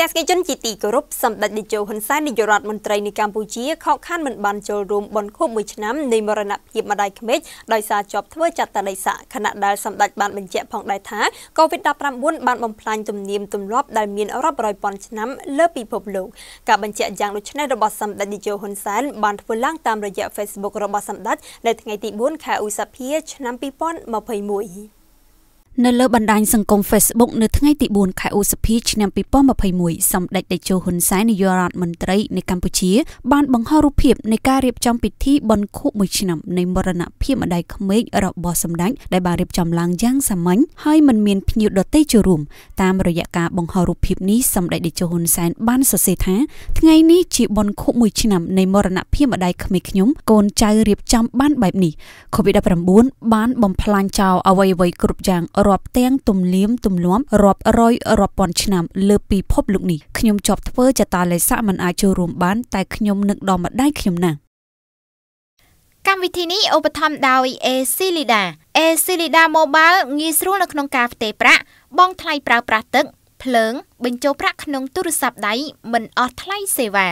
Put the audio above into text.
ទស្សនិកជនជាទីគោរពសម្ដេចតេជោហ៊ុនសែននាយករដ្ឋមន្ត្រីនៃកម្ពុជាខកខានមិនបានចូលរួមបុណ្យខួប1ឆ្នាំនៃមរណភាពម្ដាយក្មេកដោយសារជាប់ធ្វើចតដីស័កខណៈដែលសម្ដេចបានបញ្ជាក់ផងដែរថា COVID-19 បានបំផ្លាញទំនៀមទម្លាប់ដែលមានរាប់រយពាន់ឆ្នាំលើពិភពលោកការបញ្ជាក់យ៉ាងដូចនេះរបស់សម្ដេចតេជោហ៊ុនសែនបានធ្វើឡើងតាមរយៈ Facebook របស់សម្ដេចនៅថ្ងៃទី4ខែឧសភាឆ្នាំ2021នៅលើបណ្ដាញសង្គម Facebook នៅថ្ងៃទី4ខែឧសភាឆ្នាំ2021សម្ដេចតេជោហ៊ុនសែននាយករដ្ឋមន្ត្រីនៃកម្ពុជាបានបង្ហោះរូបភាពនៃការរៀបចំពិធីបុណ្យខួប1ឆ្នាំនៃមរណភាពម្ដាយក្មេករបស់សម្ដេចដែលបានរៀបចំឡើងយ៉ាងសាមញ្ញហើយមិនមានភ្ញៀវដទៃចូលរួមតាមរយៈការបង្ហោះរូបភាពនេះសម្ដេចតេជោហ៊ុនសែនបានសរសេរថាថ្ងៃនេះជាបុណ្យខួប1ឆ្នាំនៃមរណភាពម្ដាយក្មេកខ្ញុំកូនចៅរៀបចំបានបែបនេះ COVID-19 បានបំផ្លាញចោលអ្វីៗគ្រប់យ៉ាងរាប់ទាំងទំលៀមទំលាប់រាប់រយរាប់ពាន់ឆ្នាំ លើពិភពលោកនេះខ្ញុំជាប់ធ្វើចតាលេស័កមិនអាចចូលរួមបានតែខ្ញុំនឹកដល់ម្ដាយខ្ញុំណាស់កម្មវិធីនេះឧបត្ថម្ភដោយ AC Lida AC Lida Mobile ងាយស្រួលនៅក្នុងការផ្ទេរប្រាក់បង់ថ្លៃប្រើប្រាស់ទឹកភ្លើងបញ្ចូលប្រាក់ក្នុង ទូរស័ព្ទដៃមិនអស់ថ្លៃសេវា